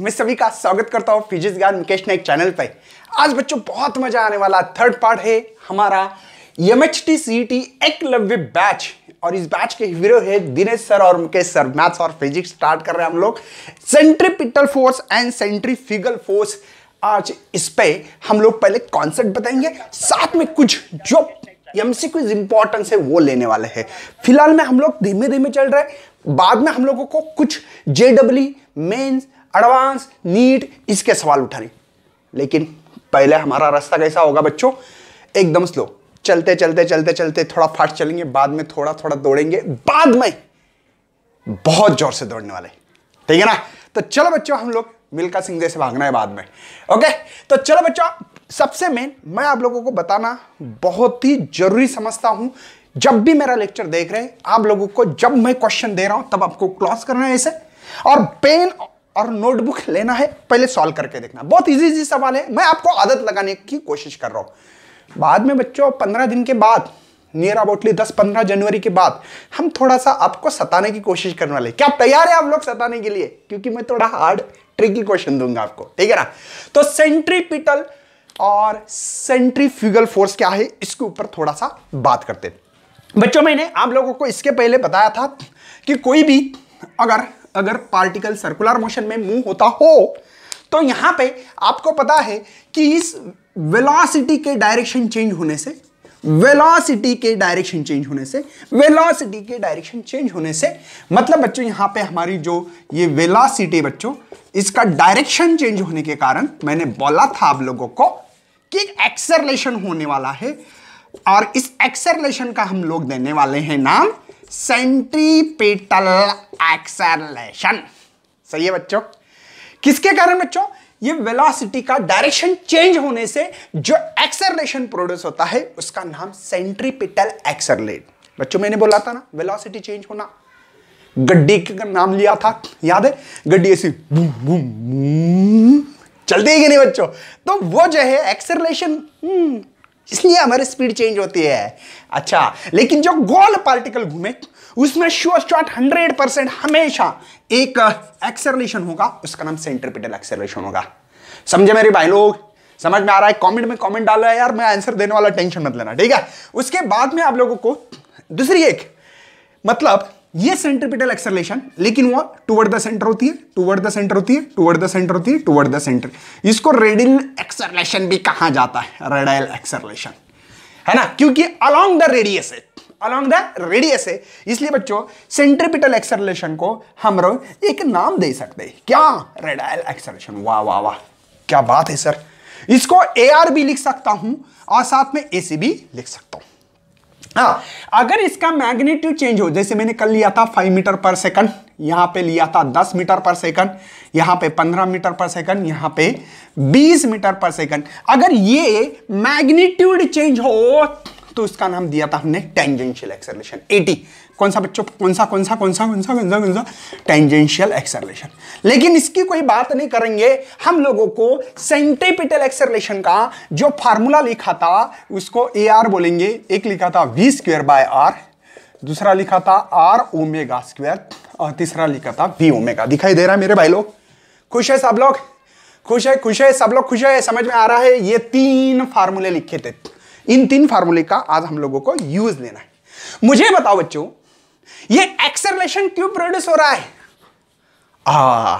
मैं सभी का स्वागत करता हूँ फिजिक्स ज्ञान मुकेश नाइक चैनल पे आज बच्चों बहुत मजा आने वाला थर्ड पार्ट है हमारा M H T C T Eklavya batch और इस बैच के हीरो है दिनेश सर और मुकेश सर मैथ्स और फिजिक्स स्टार्ट कर रहे हैं हम लोग centripetal force and centrifugal force आज इस पे हम लोग पहले कॉन्सेप्ट बताएंगे साथ में कुछ जो एमसीक्यूज इंपॉर्टेंस है वो लेने वाले हैं फिलहाल में हम लोग धीमे धीमे चल रहे हैं बाद में हम लोगों को कुछ जेडब्ल्यू मेन्स एडवांस नीट इसके सवाल उठाने लेकिन पहले हमारा रास्ता कैसा होगा बच्चों एकदम स्लो चलते चलते चलते चलते थोड़ा फास्ट चलेंगे बाद में थोड़ा थोड़ा दौड़ेंगे बाद में बहुत जोर से दौड़ने वाले ठीक है ना तो चलो बच्चों हम लोग मिल्खा सिंह जैसे भागना है बाद में ओके तो चलो बच्चों सबसे मेन मैं आप लोगों को बताना बहुत ही जरूरी समझता हूं जब भी मेरा लेक्चर देख रहे हैं आप लोगों को जब मैं क्वेश्चन दे रहा हूं तब आपको क्लॉस करना है इसे और पेन और नोटबुक लेना है पहले सॉल्व करके देखना बहुत इजी इजी सवाल है मैं आपको आदत लगाने की कोशिश कर रहा हूं बाद में बच्चों पंद्रह दिन के बाद नियर अबाउटली दस पंद्रह जनवरी के बाद हम थोड़ा सा आपको सताने की कोशिश करने वाले क्या तैयार है आप लोग सताने के लिए क्योंकि मैं थोड़ा हार्ड ट्रिकी क्वेश्चन दूंगा आपको ठीक है ना तो सेंट्रीपिटल और सेंट्रीफ्यूगल फोर्स क्या है इसके ऊपर थोड़ा सा बात करते बच्चों मैंने आप लोगों को इसके पहले बताया था कि कोई भी अगर अगर पार्टिकल सर्कुलर मोशन में मूव होता हो तो यहां पे आपको पता है कि इस वेलोसिटी के डायरेक्शन चेंज होने से वेलोसिटी के डायरेक्शन चेंज होने से वेलोसिटी के डायरेक्शन चेंज होने से मतलब बच्चों यहां पे हमारी जो ये वेलोसिटी बच्चों इसका डायरेक्शन चेंज होने के कारण मैंने बोला था आप लोगों को कि एक्सरलेशन होने वाला है और इस एक्सरलेशन का हम लोग देने वाले हैं नाम सेंट्रीपेटल एक्सरलेशन सही है बच्चों किसके कारण बच्चों ये वेलोसिटी का डायरेक्शन चेंज होने से जो एक्सरलेशन प्रोड्यूस होता है उसका नाम सेंट्रीपिटल एक्सरलेट बच्चों मैंने बोला था ना वेलोसिटी चेंज होना गड्डी का नाम लिया था याद है गड्डी ऐसी चलते ही नहीं बच्चों तो वो जो है एक्सरलेशन इसलिए हमारी स्पीड चेंज होती है अच्छा लेकिन जो गोल पार्टिकल घूमे उसमें श्योर शॉट हंड्रेड परसेंट हमेशा एक एक्सेलरेशन uh, होगा उसका नाम सेंट्रिपिटल एक्सेलरेशन होगा समझे मेरे भाई लोग समझ में आ रहा है कमेंट में कमेंट डाल रहा है यार मैं आंसर देने वाला टेंशन मत लेना ठीक है उसके बाद में आप लोगों को दूसरी एक मतलब ये सेंट्रिपिटल एक्सलेशन लेकिन वो टुवर्ड द सेंटर होती है टुवर्ड द सेंटर होती है टुवर्ड द सेंटर होती है टुवर्ड द सेंटर इसको रेडियल एक्सरलेशन भी कहा जाता है रेडियल एक्सरलेशन है ना क्योंकि अलोंग द रेडियस है अलोंग द रेडियस है इसलिए बच्चों सेंट्रिपिटल एक्सरलेशन को हम लोग एक नाम दे सकते हैं क्या रेडाइल एक्सरलेशन वाह वाह वाह क्या बात है सर इसको ए आर भी लिख सकता हूं और साथ में ए सी भी लिख सकता हूं हाँ अगर इसका मैग्नीट्यूड चेंज हो जैसे मैंने कल लिया था फाइव मीटर पर सेकंड यहाँ पे लिया था दस मीटर पर सेकंड यहाँ पे पंद्रह मीटर पर सेकंड यहाँ पे बीस मीटर पर सेकंड अगर ये मैग्नीट्यूड चेंज हो तो इसका नाम दिया था हमने टेंजेंशियल एक्सेलेशन एटी कौन सा बच्चों कौन सा कौन सा कौन सा कौन सा कौन सा कौन सा टेंजेंशियल एक्सरलेशन लेकिन इसकी कोई बात नहीं करेंगे हम लोगों को सेंटिपिटल एक्सरलेशन का जो फार्मूला लिखा था उसको ए आर बोलेंगे एक लिखा था वी स्क्वेयर बाय आर दूसरा लिखा था आर ओमेगा स्क्वेयर और तीसरा लिखा था वी ओमेगा दिखाई दे रहा है मेरे भाई लोग खुश है सब लोग खुश है खुश है सब लोग खुश है समझ में आ रहा है ये तीन फार्मूले लिखे थे इन तीन फार्मूले का आज हम लोगों को यूज लेना है मुझे बताओ बच्चों ये एक्सेलेशन क्यों प्रोड्यूस हो रहा है आ,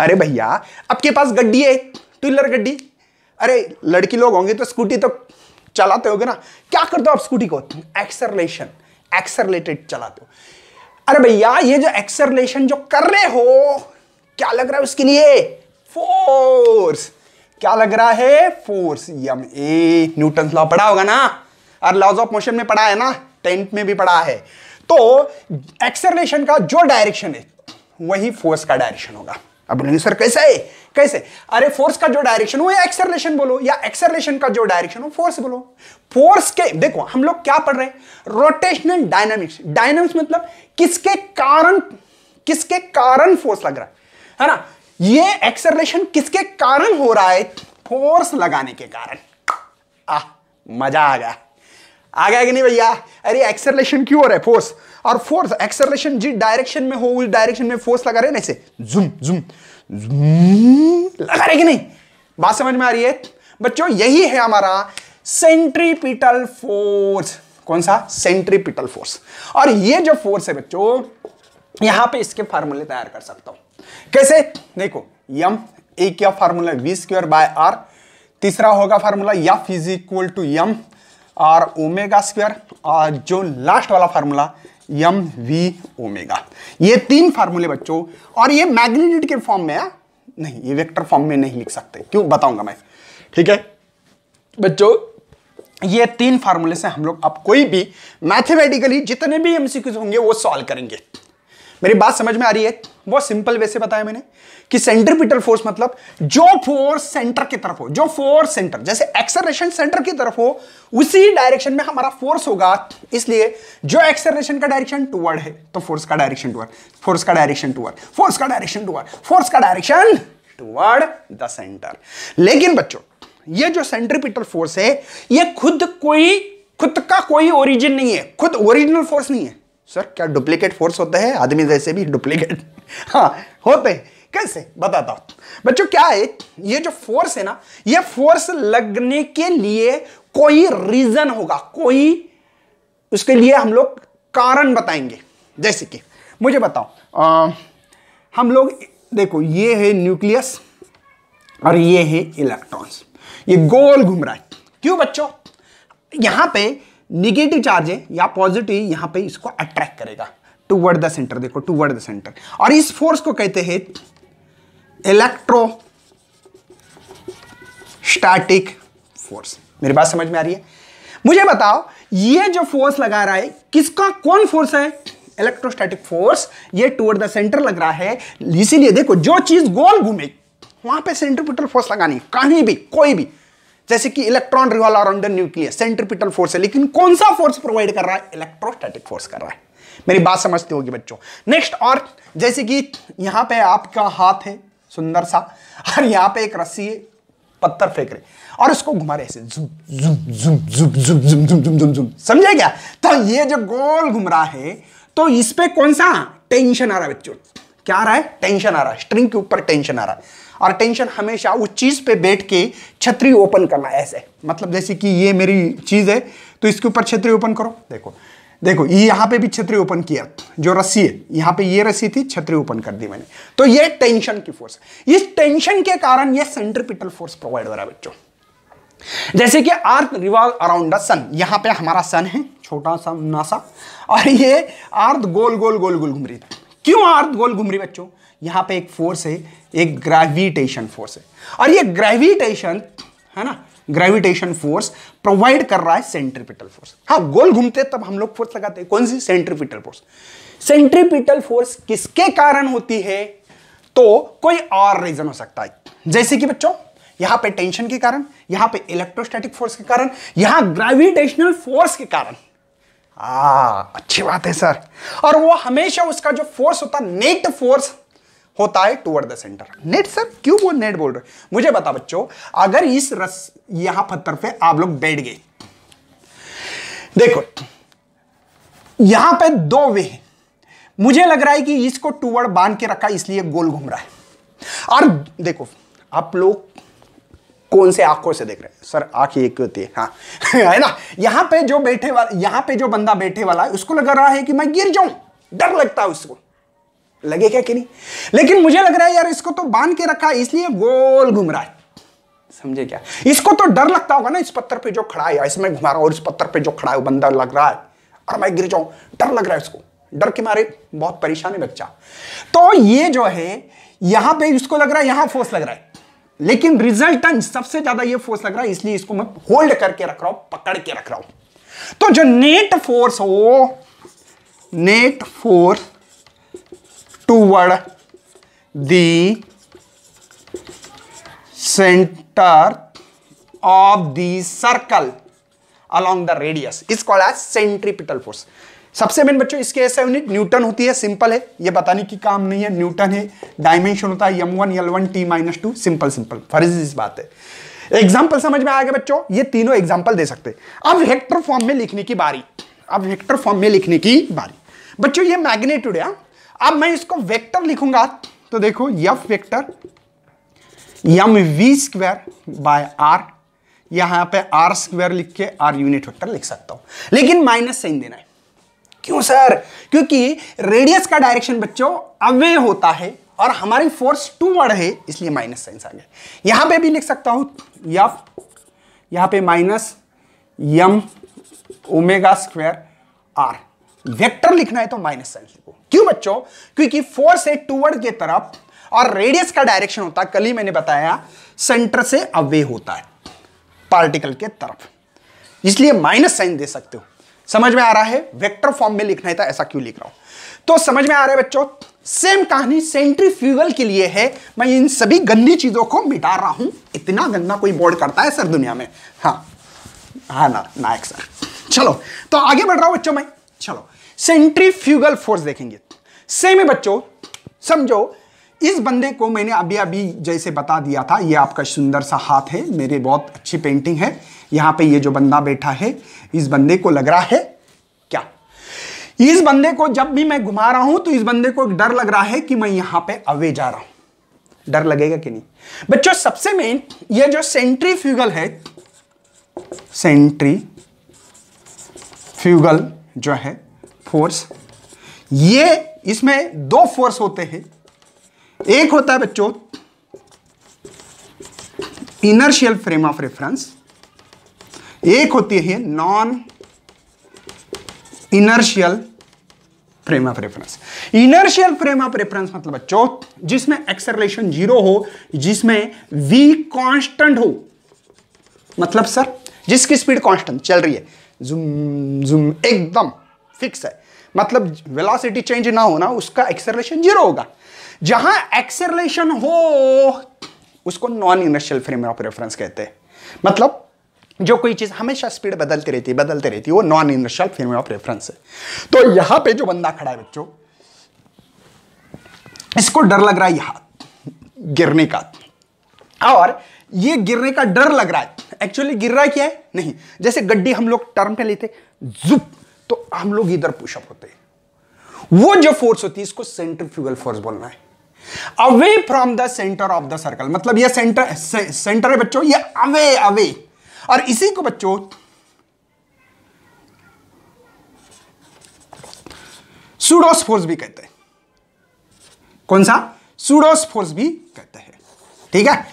अरे भैया आपके पास गड्डी है टू व्हीलर गड्डी अरे लड़की लोग होंगे तो स्कूटी तो चलाते होगे ना क्या करते हो आप स्कूटी को एक्सरलेशन एक्सरलेटेड चलाते हो अरे भैया ये जो एक्सरलेशन जो कर रहे हो क्या लग रहा है उसके लिए फोर्स क्या लग रहा है force M A newton law पढ़ा होगा ना और लॉज ऑफ मोशन में पढ़ा है ना टेंथ में भी पढ़ा है तो एक्सरलेशन का जो डायरेक्शन है वही फोर्स का डायरेक्शन होगा अब बोलेंगे सर कैसे है कैसे अरे फोर्स का जो डायरेक्शन हो या एक्सरलेशन बोलो या एक्सरलेशन का जो डायरेक्शन हो फोर्स बोलो फोर्स के देखो हम लोग क्या पढ़ रहे हैं रोटेशनल डायनामिक्स डायनामिक्स मतलब किसके कारण किसके कारण फोर्स लग रहा है है ना ये एक्सरलेशन किसके कारण हो रहा है फोर्स लगाने के कारण आ मजा आ गया आ गया कि नहीं भैया अरे एक्सेलेशन क्यों हो रहा है फोर्स और फोर्स एक्सेलेशन जिस डायरेक्शन में हो उस डायरेक्शन में फोर्स लगा रहे ना ऐसे जूम जूम लगा रहे कि नहीं बात समझ में आ रही है बच्चों यही है हमारा सेंट्रीपिटल फोर्स कौन सा सेंट्रीपिटल फोर्स और ये जो फोर्स है बच्चों यहां पे इसके फार्मूले तैयार कर सकता हूं कैसे देखो यम ए क्या formula V square by R तीसरा होगा formula F is equal to M और ओमेगा स्क्वायर और जो लास्ट वाला फार्मूला यम वी ओमेगा ये तीन फार्मूले बच्चों और ये मैग्नीट्यूड के फॉर्म में है नहीं ये वेक्टर फॉर्म में नहीं लिख सकते क्यों बताऊंगा मैं ठीक है बच्चों ये तीन फार्मूले से हम लोग अब कोई भी मैथमेटिकली जितने भी एमसीक्यूज होंगे वो सॉल्व करेंगे मेरी बात समझ में आ रही है बहुत सिंपल वैसे बताया मैंने कि सेंट्रीपिटल फोर्स मतलब जो फोर्स सेंटर की तरफ हो जो फोर्स सेंटर जैसे एक्सरेशन सेंटर की तरफ हो उसी डायरेक्शन में हमारा फोर्स होगा इसलिए जो एक्सरेशन का डायरेक्शन टूवर्ड है तो फोर्स का डायरेक्शन टूवर्ड फोर्स का डायरेक्शन टूवर्ड फोर्स का डायरेक्शन टूवर्ड फोर्स का डायरेक्शन टूवर्ड द सेंटर लेकिन बच्चों ये जो सेंट्रीपिटल फोर्स है यह खुद कोई खुद का कोई ओरिजिन नहीं है खुद ओरिजिनल फोर्स नहीं है सर क्या डुप्लीकेट फोर्स होता है आदमी जैसे भी डुप्लीकेट हाँ होते हैं कैसे बताता हूं बच्चों क्या है ये जो फोर्स है ना ये फोर्स लगने के लिए कोई रीजन होगा कोई उसके लिए हम लोग कारण बताएंगे जैसे कि मुझे बताओ हम लोग देखो ये है न्यूक्लियस और ये है इलेक्ट्रॉन्स ये गोल घूम रहा है क्यों बच्चों यहां पे निगेटिव चार्ज है या पॉजिटिव यहां पे इसको अट्रैक्ट करेगा टू वर्ड द सेंटर देखो टू वर्ड द सेंटर और इस फोर्स को कहते हैं इलेक्ट्रो स्टैटिक फोर्स मेरी बात समझ में आ रही है मुझे बताओ ये जो फोर्स लगा रहा है किसका कौन फोर्स है इलेक्ट्रोस्टैटिक फोर्स ये टूअर्ड द सेंटर लग रहा है इसीलिए देखो जो चीज गोल घूमे वहां पे सेंट्रीपिटल फोर्स लगानी कहीं भी कोई भी जैसे कि electron revolve around the nucleus centripetal force है लेकिन कौन सा फोर्स प्रोवाइड कर रहा है इलेक्ट्रोस्टैटिक फोर्स कर रहा है मेरी बात समझते होगी बच्चों नेक्स्ट और जैसे कि यहां पे आपका हाथ है सुंदर सा और यहां पे एक रस्सी है पत्थर फेंक रहे और उसको घुमा रहे ऐसे समझे क्या तो ये जो गोल घूम रहा है तो इस पर कौन सा टेंशन आ रहा है बच्चों क्या आ रहा है टेंशन आ रहा है स्ट्रिंग के ऊपर टेंशन आ रहा है और टेंशन हमेशा उस चीज पे बैठ के छतरी ओपन करना ऐसे मतलब जैसे कि ये मेरी चीज है तो इसके ऊपर छतरी ओपन करो देखो देखो ये यहाँ पे भी छतरी ओपन किया जो रस्सी है यहाँ पे ये रस्सी थी छतरी ओपन कर दी मैंने तो ये टेंशन की फोर्स इस टेंशन के कारण ये सेंट्रिपिटल फोर्स प्रोवाइड हो रहा है बच्चों जैसे कि earth revolve around the sun यहाँ पे हमारा सन है छोटा सा नासा और ये अर्थ गोल गोल गोल गोल घूम रही क्यों अर्थ गोल घूम रही बच्चों यहाँ पे एक फोर्स है एक ग्रेविटेशन फोर्स है और ये ग्रेविटेशन है ना ग्रेविटेशन फोर्स प्रोवाइड कर रहा है सेंट्रीपिटल फोर्स हाँ गोल घूमते तब हम लोग फोर्स लगाते हैं कौन सी सेंट्रीपिटल फोर्स सेंट्रीपिटल फोर्स किसके कारण होती है तो कोई और रीजन हो सकता है जैसे कि बच्चों यहां पे टेंशन के कारण यहां पे इलेक्ट्रोस्टैटिक फोर्स के कारण यहां ग्रेविटेशनल फोर्स के कारण आ, हाँ, अच्छी बात है सर और वो हमेशा उसका जो फोर्स होता है नेट फोर्स होता है toward the centre net sir क्यों वो नेट बोल रहे मुझे बता बच्चों अगर इस रस यहां पत्थर पे आप लोग बैठ गए देखो यहां पे दो वे हैं मुझे लग रहा है कि इसको टूवर्ड बांध के रखा इसलिए गोल घूम रहा है और देखो आप लोग कौन से आंखों से देख रहे हैं सर आंख एक होती है हाँ है ना यहां पे जो बैठे वाला यहां पे जो बंदा बैठे वाला है उसको लग रहा है कि मैं गिर जाऊं डर लगता है उसको लगे क्या कि नहीं लेकिन मुझे लग रहा है यार इसको तो बांध के रखा इसलिए गोल घूम रहा है समझे क्या इसको तो डर लगता होगा ना इस पत्थर पे जो खड़ा है इसमें घुमा रहा और इस पत्थर पे जो खड़ा है वो बंदा लग रहा है और मैं गिर जाऊं डर लग रहा है इसको डर के मारे बहुत परेशान है बच्चा तो ये जो है यहां पे इसको लग रहा है यहां फोर्स लग रहा है लेकिन रिजल्टेंट सबसे ज्यादा ये फोर्स लग रहा है इसलिए इसको मैं होल्ड करके रख रहा हूं पकड़ के रख रहा हूं तो जो नेट फोर्स हो net force toward the centre of the circle along the radius is call as centripetal force सबसे मेन बच्चों इसके ऐसा यूनिट न्यूटन होती है सिंपल है ये बताने की काम नहीं है न्यूटन है डायमेंशन होता है M one L one T minus two simple simple फर्ज इस बात है एग्जाम्पल समझ में आएगा बच्चों ये तीनों एग्जाम्पल दे सकते अब वेक्टर फॉर्म में लिखने की बारी अब वेक्टर फॉर्म में लिखने की बारी बच्चों ये मैग्नेट्यूड है हाँ। अब मैं इसको वेक्टर लिखूंगा तो देखो F vector M we square by R यहां पे आर स्क्वायर लिख के आर यूनिट वेक्टर लिख सकता हूं लेकिन माइनस साइन देना है क्यों सर क्योंकि रेडियस का डायरेक्शन बच्चों अवे होता है और हमारी फोर्स टू वर्ड है इसलिए माइनस साइन आ गया यहां पे भी लिख सकता हूं यफ यहां पे minus M omega square R vector लिखना है तो माइनस साइन क्यों बच्चों क्योंकि फोर्स है टूवर्ड की तरफ और रेडियस का डायरेक्शन होता है कल ही मैंने बताया सेंटर से अवे होता है पार्टिकल के तरफ इसलिए माइनस साइन दे सकते हो समझ में आ रहा है वेक्टर फॉर्म में लिखना है था तो ऐसा क्यों लिख रहा हूं तो समझ में आ रहा है बच्चों सेम कहानी सेंट्रीफ्यूगल के लिए है मैं इन सभी गंदी चीजों को मिटा रहा हूं इतना गंदा कोई बोर्ड करता है सर दुनिया में हाँ हाँ ना नायक सर चलो तो आगे बढ़ रहा हूं बच्चों मैं चलो सेंट्रीफ्यूगल फोर्स देखेंगे सेम है बच्चों समझो इस बंदे को मैंने अभी अभी जैसे बता दिया था ये आपका सुंदर सा हाथ है मेरे बहुत अच्छी पेंटिंग है यहां पे ये जो बंदा बैठा है इस बंदे को लग रहा है क्या इस बंदे को जब भी मैं घुमा रहा हूं तो इस बंदे को डर लग रहा है कि मैं यहां पे अवे जा रहा हूं डर लगेगा कि नहीं बच्चों सबसे मेन ये जो सेंट्री फ्यूगल है सेंट्री फ्यूगल जो है फोर्स ये इसमें दो फोर्स होते हैं एक होता है बच्चों इनर्शियल फ्रेम ऑफ रेफरेंस एक होती है non inertial frame of reference inertial frame of reference मतलब बच्चों जिसमें एक्सरलेशन जीरो हो जिसमें वी कांस्टेंट हो मतलब सर जिसकी स्पीड कांस्टेंट चल रही है जुम जुम एकदम फिक्स है मतलब वेलोसिटी चेंज ना होना उसका एक्सेलरेशन जीरो होगा जहां एक्सेलरेशन हो उसको non inertial frame of reference कहते हैं मतलब जो कोई चीज़ हमेशा स्पीड बदलती रहती है बदलती रहती है वो non inertial frame of reference है तो यहां पे जो बंदा खड़ा है बच्चों इसको डर लग रहा है यहां गिरने का और ये गिरने का डर लग रहा है एक्चुअली गिर रहा है क्या है नहीं जैसे गड्डी हम लोग टर्म पे लेते जुप तो हम लोग इधर पुशअप होते हैं वो जो फोर्स होती है इसको सेंटर फ्यूगल फोर्स बोलना है away from the centre of the circle मतलब ये सेंटर से, सेंटर है बच्चों ये अवे अवे और इसी को बच्चों सुडोस फोर्स भी कहते हैं कौन सा सुडोस फोर्स भी कहते हैं ठीक है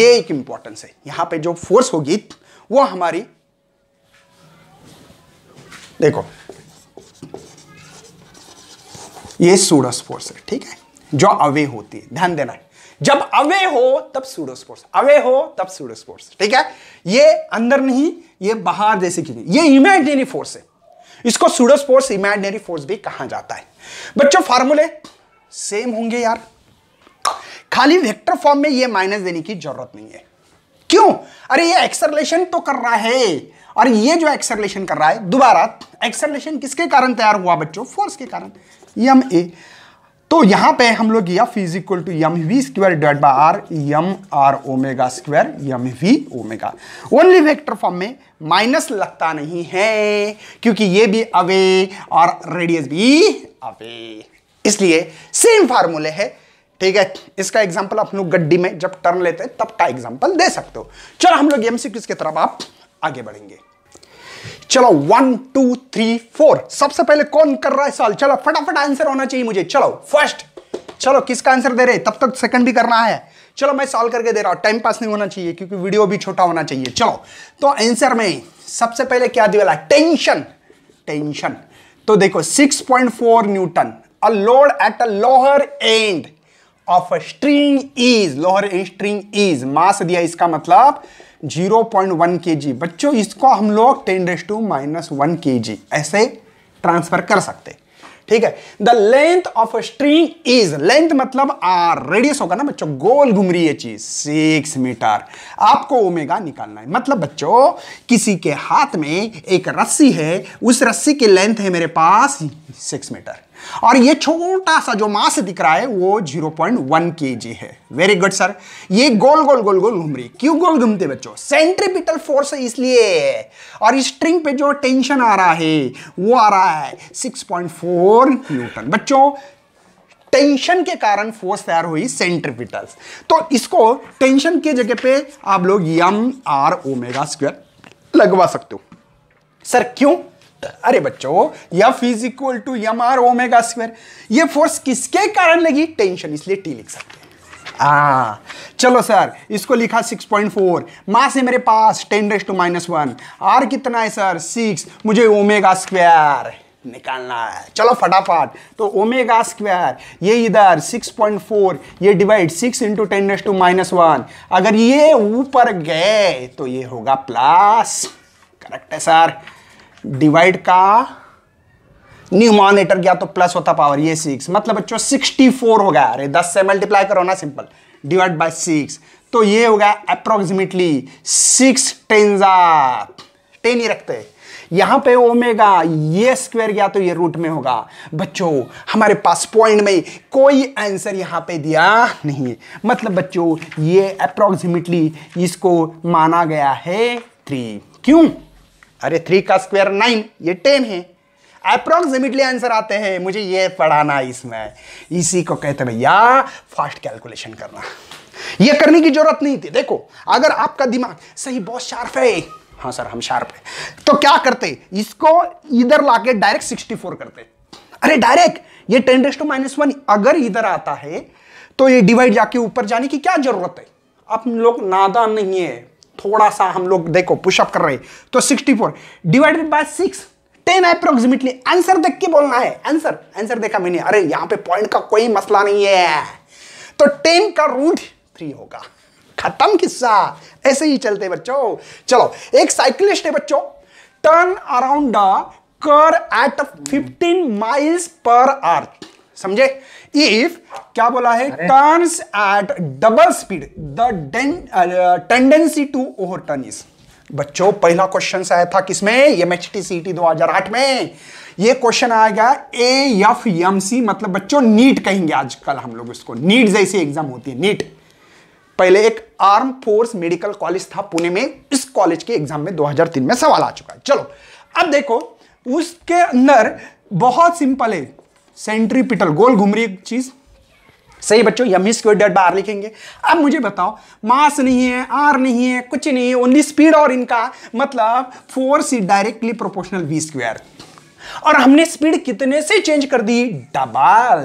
ये एक इंपॉर्टेंस है यहां पे जो फोर्स होगी वो हमारी देखो ये सूडोस्पोर्स है ठीक है जो अवे होती है ध्यान देना है जब अवे हो तब सूडोस्पोर्स अवे हो तब सूडोस्पोर्स ठीक है ये अंदर नहीं ये बाहर जैसे कि ये इमेजिनरी फोर्स है इसको सूडोस्पोर्स इमेजिनरी फोर्स भी कहा जाता है बच्चों फार्मूले सेम होंगे यार खाली वेक्टर फॉर्म में ये माइनस देने की जरूरत नहीं है क्यों अरे ये एक्सरलेशन तो कर रहा है और ये जो एक्सरलेशन कर रहा है दोबारा एक्सरलेशन किसके कारण तैयार हुआ बच्चों फोर्स के कारण एम ए तो यहाँ पे हम लोग या F is equal to Yama we square divide by R M R omega square M V omega only vector form में माइनस लगता नहीं है क्योंकि ये भी अवे और रेडियस भी अवे इसलिए सेम फार्मूले है ठीक है इसका एग्जाम्पल आप लोग गड्डी में जब टर्न लेते हैं तब का एग्जाम्पल दे सकते हो चलो हम लोग एमसीक्यूज की तरफ आप आगे बढ़ेंगे चलो वन टू थ्री फोर सबसे पहले कौन कर रहा है सॉल्व चलो फटाफट आंसर होना चाहिए मुझे चलो फर्स्ट चलो किसका आंसर दे रहे तब तक सेकंड भी करना है चलो मैं सॉल्व करके दे रहा हूं टाइम पास नहीं होना चाहिए क्योंकि वीडियो भी छोटा होना चाहिए चलो तो आंसर में सबसे पहले क्या दिवेला टेंशन टेंशन तो देखो 6.4 newton a load at a lower end of a string is lower end string is mass दिया इसका मतलब 0.1 जी बच्चों इसको हम लोग ten raise to minus one के ऐसे ट्रांसफर कर सकते ठीक है the length of string is length मतलब आर रेडियस होगा ना बच्चों गोल घूम रही है चीज सिक्स मीटर आपको ओमेगा निकालना है मतलब बच्चों किसी के हाथ में एक रस्सी है उस रस्सी की लेंथ है मेरे पास सिक्स मीटर और ये छोटा सा जो मास दिख रहा है वो 0.1 पॉइंट है वेरी गुड सर ये गोल गोल गोल गोल घूम रही क्यों गोल घूमते बच्चों सेंट्रीपिटल फोर्स है इसलिए और इस स्ट्रिंग पे जो टेंशन आ रहा है वो आ रहा है 6.4 न्यूटन बच्चों टेंशन के कारण फोर्स तैयार हुई सेंट्रीपिटल तो इसको टेंशन के जगह पे आप लोग यम आर ओमेगा स्क्वायर लगवा सकते हो सर क्यों अरे बच्चों या F equal to M R omega square ये फोर्स किसके कारण लगी टेंशन इसलिए टी लिख सकते आ, चलो सर इसको लिखा 6.4 मास है मेरे पास 10 raise to minus one R कितना है सर 6 मुझे ओमेगा स्क्वायर निकालना है चलो फटाफट तो ओमेगा स्क्वायर ये इधर 6.4 ये divide 6 into ten raise to minus one अगर ये ऊपर गए तो ये होगा प्लस करेक्ट है सर डिवाइड का न्यूमोनेटर गया तो प्लस होता पावर ये सिक्स मतलब बच्चों सिक्सटी फोर हो गया अरे दस से मल्टीप्लाई करो ना सिंपल डिवाइड बाय सिक्स तो ये हो गया अप्रोक्सीमेटली सिक्स टेंजा टेन ही रखते यहां पे ओमेगा ये स्क्वायर गया तो ये रूट में होगा बच्चों हमारे पास पॉइंट में कोई आंसर यहां पे दिया नहीं मतलब बच्चों ये अप्रोक्सीमेटली इसको माना गया है थ्री क्यों अरे थ्री का स्क्वायर नाइन ये टेन है अप्रोक्सिमेटली आंसर आते हैं मुझे ये पढ़ाना इसमें इसी को कहते भैया फास्ट कैलकुलेशन करना ये करने की जरूरत नहीं थी देखो अगर आपका दिमाग सही बहुत शार्प है हाँ सर हम शार्प है तो क्या करते इसको इधर लाके डायरेक्ट फोर करते अरे डायरेक्ट ये ten raise to minus one अगर इधर आता है तो ये डिवाइड जाके ऊपर जाने की क्या जरूरत है आप लोग नादा नहीं है थोड़ा सा हम लोग देखो पुशअप कर रहे तो 64 four divided by six ten approximately answer देख के बोलना है आंसर आंसर देखा मैंने अरे यहां पे पॉइंट का कोई मसला नहीं है तो टेन का रूट थ्री होगा खत्म किस्सा ऐसे ही चलते बच्चों चलो एक साइकिलिस्ट है बच्चों टर्न अराउंड कर एट 15 माइल्स पर आर समझे इफ क्या बोला है turns at double speed the tendency to turn is बच्चों पहला क्वेश्चन आया था किसमें एमएचटी 2008 e में ये क्वेश्चन आया गया ए एफ एम सी मतलब बच्चों नीट कहेंगे आजकल हम लोग इसको नीट जैसी एग्जाम होती है नीट पहले एक आर्म फोर्स मेडिकल कॉलेज था पुणे में इस कॉलेज के एग्जाम में 2003 में सवाल आ चुका है चलो अब देखो उसके अंदर बहुत सिंपल है सेंट्रीपिटल गोल घूम रही चीज सही बच्चों यम इज डेट बार लिखेंगे अब मुझे बताओ मास नहीं है आर नहीं है कुछ नहीं है ओनली स्पीड और इनका मतलब force is directly proportional V square और हमने स्पीड कितने से चेंज कर दी डबल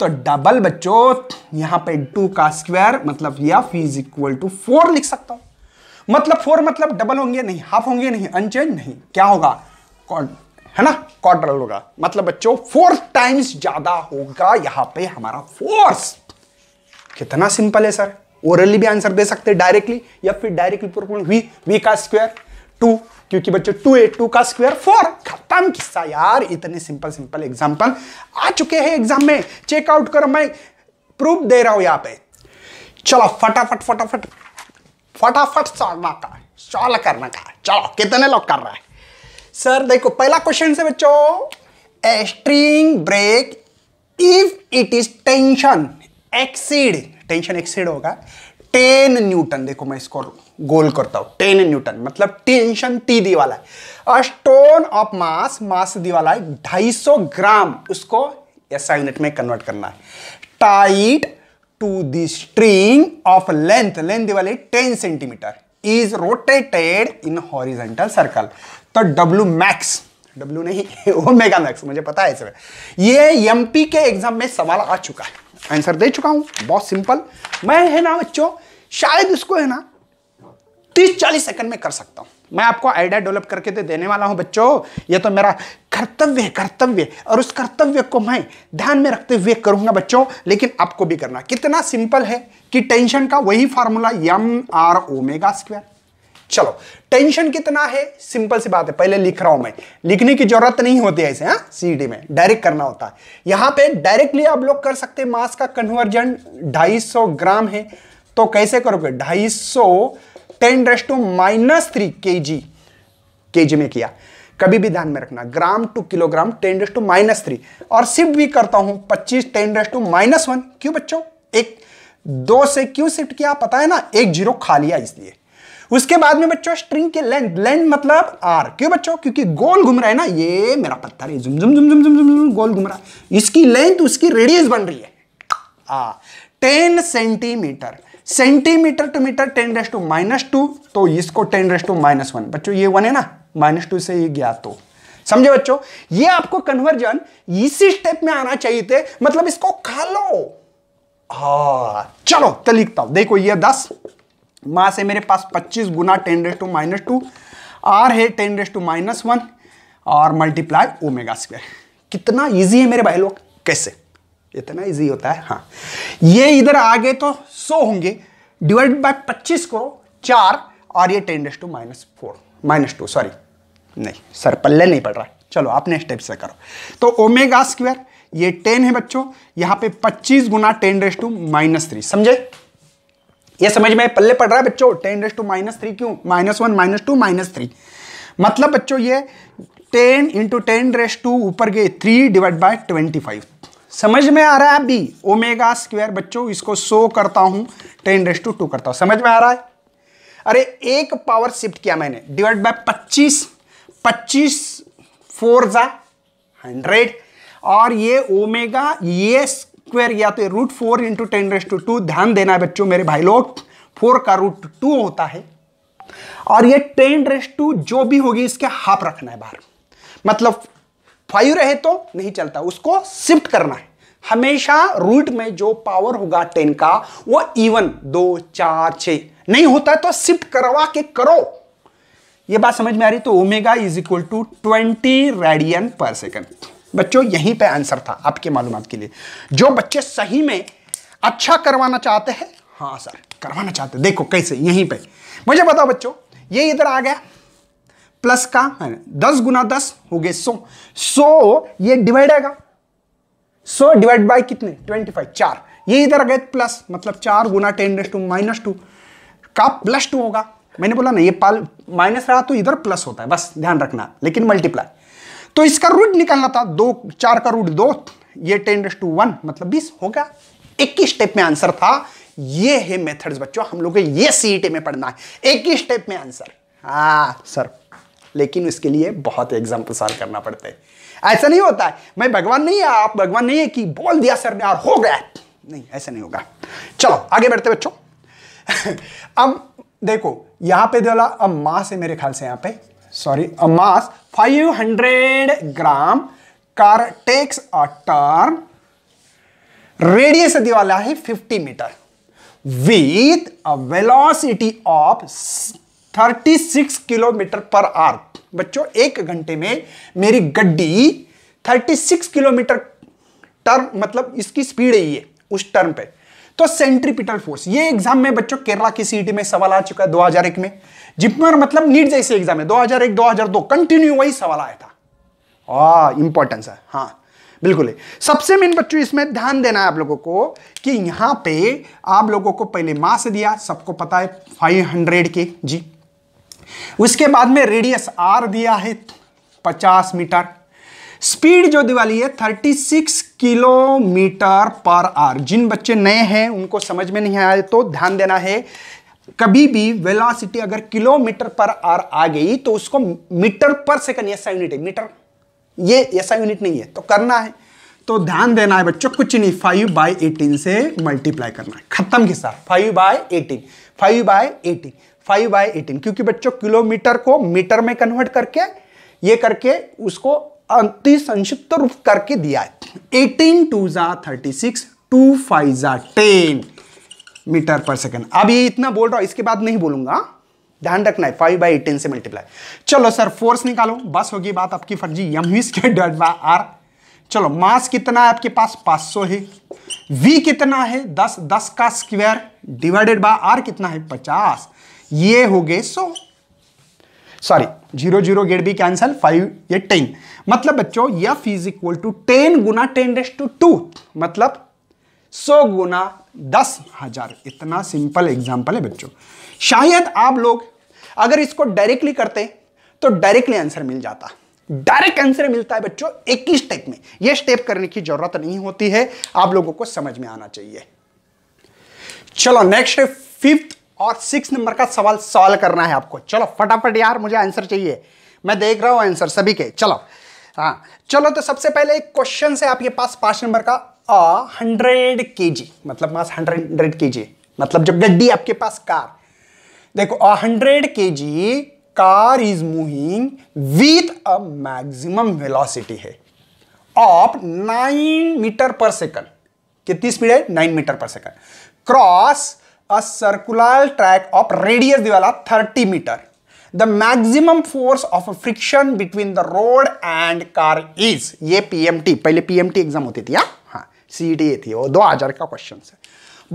तो डबल बच्चों यहां पे टू का स्क्वायर मतलब या F is equal to four लिख सकता हूं मतलब फोर मतलब डबल होंगे नहीं हाफ होंगे नहीं अनचेंज नहीं क्या होगा है ना क्वाड्रल होगा मतलब बच्चों फोर टाइम्स ज्यादा होगा यहां पे हमारा फोर्स कितना सिंपल है सर ओरली भी आंसर दे सकते डायरेक्टली या फिर डायरेक्टली प्रोपोर्शनल वी वी का स्क्वायर टू क्योंकि बच्चों टू ए टू का स्क्वायर फोर खत्म किस्सा यार इतने सिंपल सिंपल एग्जाम्पल आ चुके हैं एग्जाम में चेकआउट करो मैं प्रूफ दे रहा हूं यहाँ पे चलो फटाफट फटाफट फटाफट सॉल्व का सॉल्व करना का चलो कितने लोग कर रहे हैं सर देखो पहला क्वेश्चन से बच्चों a string break if it is tension exceed tension exceed होगा टेन न्यूटन देखो मैं इसको गोल करता हूं टेन न्यूटन मतलब टेंशन टी दी वाला है स्टोन ऑफ मास मास दी वाला है ढाई सौ ग्राम उसको ऐसा यूनिट में कन्वर्ट करना है tied to the string of length length दी वाली ten centimetre is rotated in horizontal circle आपका डब्ल्यू मैक्स डब्ल्यू नहीं ओमेगा मैक्स मुझे पता है इसमें ये एमपी के एग्जाम में सवाल आ चुका है आंसर दे चुका हूँ बहुत सिंपल मैं है ना बच्चों शायद इसको है ना तीस चालीस सेकंड में कर सकता हूँ मैं आपको आइडिया डेवलप करके दे तो देने वाला हूँ बच्चों ये तो मेरा कर्तव्य है कर्तव्य और उस कर्तव्य को मैं ध्यान में रखते हुए करूँगा बच्चों लेकिन आपको भी करना कितना सिंपल है कि टेंशन का वही formula M R omega square चलो टेंशन कितना है सिंपल सी बात है पहले लिख रहा हूं मैं लिखने की जरूरत नहीं होती है ऐसे हाँ सीडी में डायरेक्ट करना होता है यहां पे डायरेक्टली आप लोग कर सकते हैं मास का कन्वर्जन 250 ग्राम है तो कैसे करोगे 250 ten raise to minus three K G के जी में किया कभी भी ध्यान में रखना gram to kilogram ten raise to minus three और शिफ्ट भी करता हूं पच्चीस ten raise to minus one क्यों बच्चों एक दो से क्यों शिफ्ट किया पता है ना एक जीरो खा लिया इसलिए उसके बाद में बच्चों स्ट्रिंग के लेंथ लेंथ मतलब आर क्यों बच्चों क्योंकि गोल घूम रहा है ना ये मेरा पत्थर है जुम जुम जुम जुम जुम जुम गोल घूम रहा है इसकी लेंथ उसकी रेडियस बन रही है आ ten centimetre centimetre to metre ten raise to minus two तो इसको ten raise to minus one बच्चों ये वन है ना माइनस टू से ये गया तो समझे बच्चों ये आपको कन्वर्जन इसी स्टेप में आना चाहिए थे मतलब इसको खा लो हाँ चलो तो लिखता हूं देखो ये दस मास है मेरे पास 25 गुना ten raise to minus two R है ten raise to minus one और मल्टीप्लाई ओमेगा स्क्वायर कितना इजी है मेरे भाई लोग कैसे इतना इजी होता है हाँ ये इधर आ गए तो सो होंगे डिवाइड बाय पच्चीस करो चार और ये ten raise to minus four minus two sorry नहीं सर पल्ले नहीं पड़ रहा चलो आपने स्टेप से करो तो ओमेगा स्क्वायर ये टेन है बच्चों यहाँ पे पच्चीस गुना ten raise to minus three समझे ये समझ में पल्ले पड़ रहा है बच्चों ten raise to minus three क्यों minus one minus two minus three मतलब बच्चों ये ten into ten raise to ऊपर गए three divide by twenty five समझ में आ रहा है अभी ओमेगा स्क्वायर बच्चों इसको सो करता हूं टेन रेस टू टू करता हूं समझ में आ रहा है अरे एक पावर शिफ्ट किया मैंने डिवाइड बाय पच्चीस पच्चीस फोर जा हंड्रेड और ये ओमेगा ये स्क्वायर किया तो root four into ten raise to two ध्यान देना है बच्चों मेरे भाई लोग फोर का रूट टू होता है और ये टेन रेस टू जो भी होगी इसके हाफ रखना है बाहर मतलब फाइव रहे तो नहीं चलता उसको शिफ्ट करना है हमेशा रूट में जो पावर होगा टेन का वो इवन दो चार छ नहीं होता है तो शिफ्ट करवा के करो ये बात समझ में आ रही तो omega is equal to twenty radian per second बच्चों यहीं पे आंसर था आपके मालूम के लिए जो बच्चे सही में अच्छा करवाना चाहते हैं हाँ सर करवाना चाहते देखो कैसे यहीं पे मुझे बताओ बच्चों ये इधर आ गया प्लस का है हाँ, दस गुना दस हो गए सो सो ये डिवाइड आएगा सो डिवाइड बाय कितने ट्वेंटी फाइव चार ये इधर आ गए प्लस मतलब चार गुना ten raise to minus two का प्लस टू होगा मैंने बोला ना ये पाल माइनस रहा तो इधर प्लस होता है बस ध्यान रखना लेकिन मल्टीप्लाई तो इसका रूट निकालना था दो चार का रूट दो ये टेन रेस टू वन मतलब बीस हो गया एक ही स्टेप में आंसर था ये है मेथड्स बच्चों हम लोग ये सीईटी e में पढ़ना है एक ही स्टेप में आंसर हाँ सर लेकिन इसके लिए बहुत एग्जाम्पल सॉल्व करना पड़ता है ऐसा नहीं होता है मैं भगवान नहीं है आप भगवान नहीं है कि बोल दिया सर ने और हो गया नहीं ऐसा नहीं होगा चलो आगे बढ़ते बच्चों अब देखो यहां पे दिला अब माँ से मेरे ख्याल से यहां पे sorry a mass 500 gram car takes a turn radius दिवाल है 50 metre with a velocity of 36 kilometre per hour बच्चों एक घंटे में मेरी गड्डी 36 किलोमीटर टर्न मतलब इसकी स्पीड है ये उस टर्न पे तो सेंट्रीपिटल फोर्स ये एग्जाम में बच्चों केरला की सीटी में सवाल आ चुका है 2001 में जिपमर मतलब नीट जैसे एग्जाम है 2001 2002 कंटिन्यू वही सवाल आया था इंपॉर्टेंस है हाँ बिल्कुल सबसे मेन बच्चों इसमें ध्यान देना है आप लोगों को कि यहां पे आप लोगों को पहले मास दिया सबको पता है 500 के जी उसके बाद में रेडियस आर दिया है 50 मीटर स्पीड जो दिवाली है 36 किलोमीटर पर आर जिन बच्चे नए हैं उनको समझ में नहीं आए तो ध्यान देना है कभी भी वेलोसिटी अगर किलोमीटर पर आर आ गई तो उसको मीटर पर सेकंड ऐसा यूनिट है मीटर ये ऐसा यूनिट नहीं है तो करना है तो ध्यान देना है बच्चों कुछ नहीं फाइव बाई एटीन से मल्टीप्लाई करना है खत्म के साथ five by eighteen five by eighteen five by eighteen क्योंकि बच्चों किलोमीटर को मीटर में कन्वर्ट करके ये करके उसको अति संक्षिप्त रूप करके दिया है एटीन टू जा थर्टी सिक्स टू फाइव जा टेन मीटर पर सेकेंड अब ये इतना बोल रहा हूं इसके बाद नहीं बोलूंगा ध्यान रखना है 5 बाई एटीन से मल्टीप्लाई चलो सर फोर्स निकालो बस होगी बात आपकी फर्जी यम स्केट डॉट बाय आर चलो मास कितना है आपके पास 500 है v कितना है 10 10 का स्क्वायर डिवाइडेड बाय r कितना है 50 ये हो गए 100 sorry zero zero get be cancel five ये टेन मतलब बच्चों F is equal to ten गुना टेन डेस्ट टू टू मतलब सौ गुना दस हजार इतना सिंपल एग्जांपल है बच्चों शायद आप लोग अगर इसको डायरेक्टली करते तो डायरेक्टली आंसर मिल जाता डायरेक्ट आंसर मिलता है बच्चों एक ही स्टेप में यह स्टेप करने की जरूरत नहीं होती है आप लोगों को समझ में आना चाहिए चलो नेक्स्ट फिफ्थ और सिक्स नंबर का सवाल सॉल्व करना है आपको चलो फटाफट यार मुझे आंसर चाहिए मैं देख रहा हूं आंसर सभी के चलो हाँ चलो तो सबसे पहले एक क्वेश्चन है आपके पास पांच नंबर का हंड्रेड के जी मतलब मास हंड्रेड के जी मतलब जब गड्डी आपके पास कार देखो a hundred k g car is moving with a maximum velocity है of nine metre per second कितनी स्पीड है nine metre per second cross a circular track of radius दिवाला 30 metre the maximum force of friction between the road and car is ये PMT पहले PMT exam होती थी हाँ CET थी वो हजार का क्वेश्चन है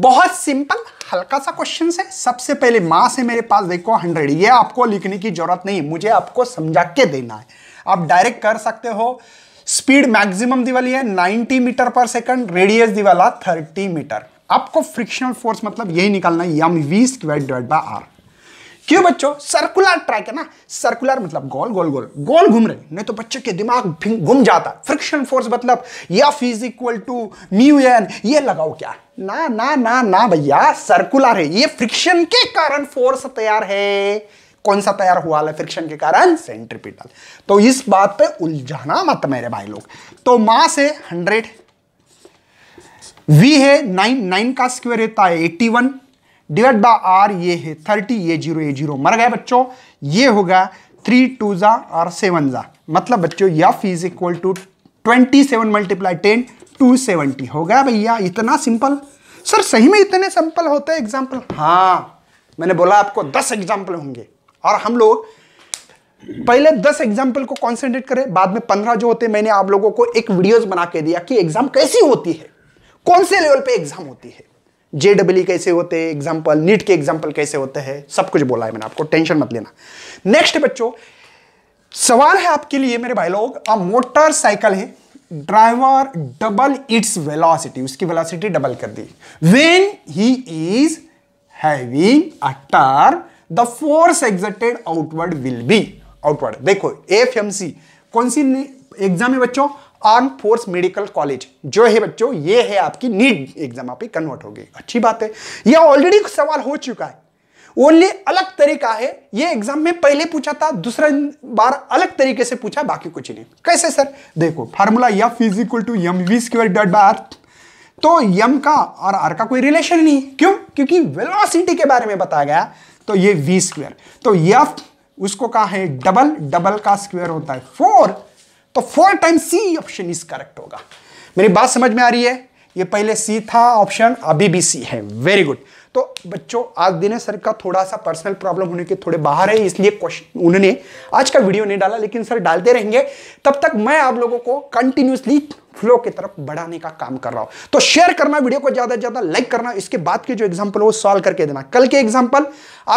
बहुत सिंपल हल्का सा क्वेश्चन है सबसे पहले माँ से मेरे पास देखो हंड्रेड ये आपको लिखने की जरूरत नहीं मुझे आपको समझा के देना है आप डायरेक्ट कर सकते हो स्पीड मैक्सिमम दिवाली है 90 मीटर पर सेकंड रेडियस दिवाला 30 मीटर आपको फ्रिक्शनल फोर्स मतलब यही निकालना है m we square divide by r क्यों बच्चों सर्कुलर ट्रैक है ना सर्कुलर मतलब गोल गोल गोल गोल घूम रहे नहीं तो बच्चे के दिमाग घूम जाता फ्रिक्शन फोर्स मतलब F is equal to mu N ये लगाओ क्या ना ना ना ना भैया सर्कुलर है ये फ्रिक्शन के कारण फोर्स तैयार है कौन सा तैयार हुआ है फ्रिक्शन के कारण सेंट्रीपिटल तो इस बात पे उलझाना मत मेरे भाई लोग तो मास है हंड्रेड v है नाइन नाइन का स्क्वायर होता है eighty one divide by r ये है थर्टी ये जीरो ये जीरो मर गए बच्चों ये होगा थ्री टू जा और सेवन जा मतलब बच्चों F is equal to twenty seven multiply ten two seventy हो गया भैया इतना सिंपल सर सही में इतने सिंपल होते हैं एग्जाम्पल हाँ मैंने बोला आपको दस एग्जाम्पल होंगे और हम लोग पहले दस एग्जाम्पल को कॉन्सेंट्रेट करें बाद में पंद्रह जो होते मैंने आप लोगों को एक वीडियोज बना के दिया कि एग्जाम कैसी होती है कौन से लेवल पे एग्जाम होती है जे कैसे होते हैं एग्जाम्पल नीट के एग्जाम्पल कैसे होते हैं सब कुछ बोला है मैंने आपको टेंशन मत लेना नेक्स्ट बच्चों सवाल है आपके लिए मेरे भाई लोग अ मोटरसाइकिल है ड्राइवर डबल इट्स वेलोसिटी उसकी वेलोसिटी डबल कर दी when he is having a turn the force exerted outward will be outward देखो एफ कौन सी एग्जाम है बच्चों आर्म फोर्स मेडिकल कॉलेज जो है बच्चों ये है आपकी नीट एग्जाम आप कन्वर्ट हो गई अच्छी बात है यह ऑलरेडी सवाल हो चुका है ओनली अलग तरीका है ये एग्जाम में पहले पूछा था दूसरा बार अलग तरीके से पूछा बाकी कुछ नहीं कैसे सर देखो formula F is equal to Yama v square dot बार तो यम का और आर का कोई रिलेशन नहीं क्यों क्योंकि वेलोसिटी के बारे में बताया गया तो ये वी स्क्वेयर तो यफ उसको कहा है डबल डबल का स्क्वेयर होता है फोर तो four time C option is correct होगा मेरी बात समझ में आ रही है ये पहले सी था ऑप्शन अभी भी सी है वेरी गुड तो बच्चों आज दिन सर का थोड़ा सा पर्सनल प्रॉब्लम होने के थोड़े बाहर है इसलिए क्वेश्चन उन्होंने आज का वीडियो नहीं डाला लेकिन सर डालते रहेंगे तब तक मैं आप लोगों को कंटिन्यूसली फ्लो की तरफ बढ़ाने का काम कर रहा हूं तो शेयर करना वीडियो को ज्यादा से ज्यादा लाइक करना इसके बाद के जो एग्जाम्पल वो सॉल्व करके देना कल के एग्जाम्पल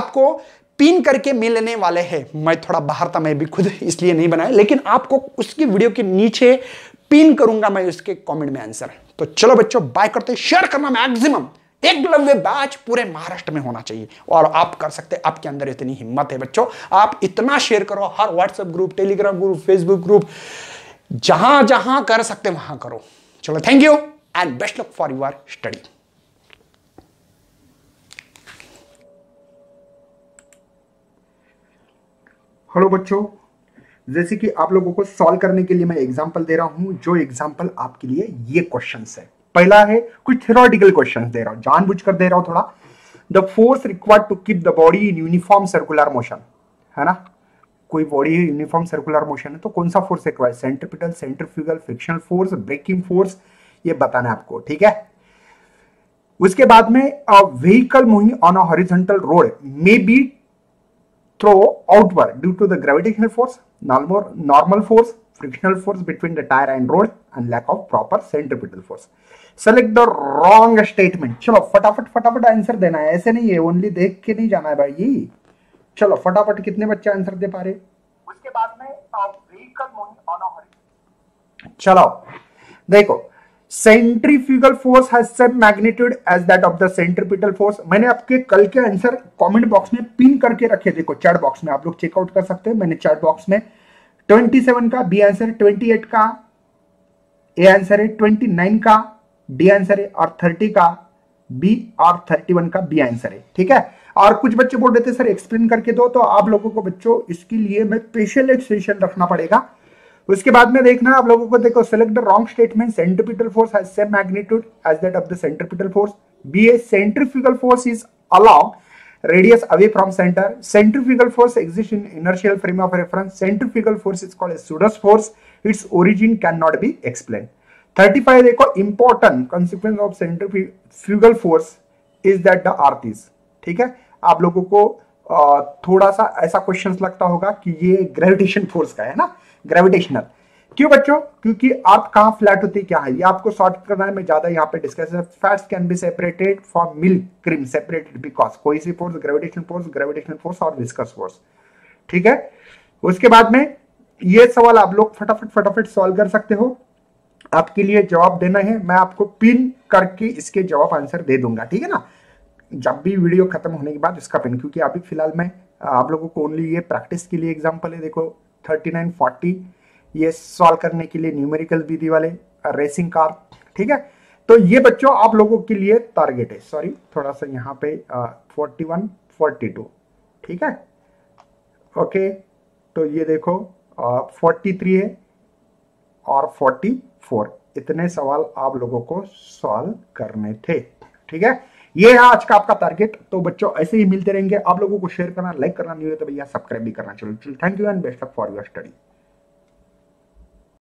आपको पिन करके मिलने वाले हैं मैं थोड़ा बाहर था मैं भी खुद इसलिए नहीं बनाया लेकिन आपको उसकी वीडियो के नीचे पिन करूंगा मैं उसके कमेंट में आंसर तो चलो बच्चों बाय करते शेयर करना मैक्सिमम एकलव्य बैच पूरे महाराष्ट्र में होना चाहिए और आप कर सकते आपके अंदर इतनी हिम्मत है बच्चों आप इतना शेयर करो हर WhatsApp group Telegram group Facebook group जहां जहां कर सकते वहां करो चलो thank you and best luck for your study hello बच्चों जैसे कि आप लोगों को सॉल्व करने के लिए मैं एग्जांपल दे रहा हूं जो एग्जांपल आपके लिए ये क्वेश्चंस है पहला है कुछ थ्योरेटिकल क्वेश्चन दे रहा हूं जानबूझकर दे रहा हूं थोड़ा the force required to keep the body in uniform circular motion है ना कोई बॉडी है यूनिफॉर्म सर्कुलर मोशन है तो कौन सा force required centripetal centrifugal friction force braking force ये बताना है आपको ठीक है उसके बाद में vehicle moving on a horizontal road may be throw outward due to the gravitational force, normal, normal force, frictional force between the tire and road and lack of proper centripetal force. Select the wrong statement. Chalo, फटाफट फटाफट answer देना है ऐसे नहीं है only देख के नहीं जाना है भाई चलो फटाफट कितने बच्चे आंसर दे पा रहे उसके बाद में व्हीकल मूविंग ऑन अ चलो देखो centrifugal force has same magnitude as that of the centripetal force मैंने आपके कल के आंसर कमेंट बॉक्स में पिन करके रखे देखो चैट बॉक्स में आप लोग चेकआउट कर सकते हैं मैंने चैट बॉक्स में 27 का बी आंसर 28 का ए आंसर है 29 का डी आंसर है और 30 का बी और 31 का बी आंसर है ठीक है और कुछ बच्चे बोल रहे थे सर एक्सप्लेन करके दो तो आप लोगों को बच्चों इसके लिए मैं स्पेशल एक सेशन रखना पड़ेगा उसके बाद में देखना आप लोगों को देखो select the wrong statement centripetal force has same magnitude as that of the centripetal force b a centrifugal force is along radius away from centre centrifugal force exist in inertial frame of reference centrifugal force is called pseudo force its origin can not be explain 35 देखो important consequence of centrifugal force is that the earth is ठीक है आप लोगों को थोड़ा सा ऐसा questions लगता होगा कि ये ग्रेविटेशन फोर्स का है ना ग्रेविटेशनल क्यों बच्चों क्योंकि आप कहाँ फ्लैट होती है क्या है ये आपको सॉर्ट करना है मैं ज्यादा यहाँ पे discuss fats can be separated for milk cream separated because कोई सी force gravitation force gravitation force और विस्कस फोर्स ठीक है उसके बाद में ये सवाल आप लोग फटाफट फटाफट सॉल्व कर सकते हो आपके लिए जवाब देना है मैं आपको पिन करके इसके जवाब आंसर दे दूंगा ठीक है ना जब भी वीडियो खत्म होने के बाद इसका पिन क्योंकि अभी फिलहाल मैं आप लोगों को ओनली ये प्रैक्टिस के लिए एग्जाम्पल है देखो थर्टी नाइन फोर्टी ये सॉल्व करने के लिए न्यूमेरिकल विधि वाले रेसिंग कार ठीक है तो ये बच्चों आप लोगों के लिए टारगेट है सॉरी थोड़ा सा यहाँ पे फोर्टी वन फोर्टी टू ठीक है ओके तो ये देखो फोर्टी थ्री है और फोर्टी फोर इतने सवाल आप लोगों को सॉल्व करने थे ठीक है ये है आज का आपका टारगेट तो बच्चों ऐसे ही मिलते रहेंगे आप लोगों को शेयर करना लाइक करना नहीं हो तो भैया सब्सक्राइब भी करना चलो thank you and best of for your study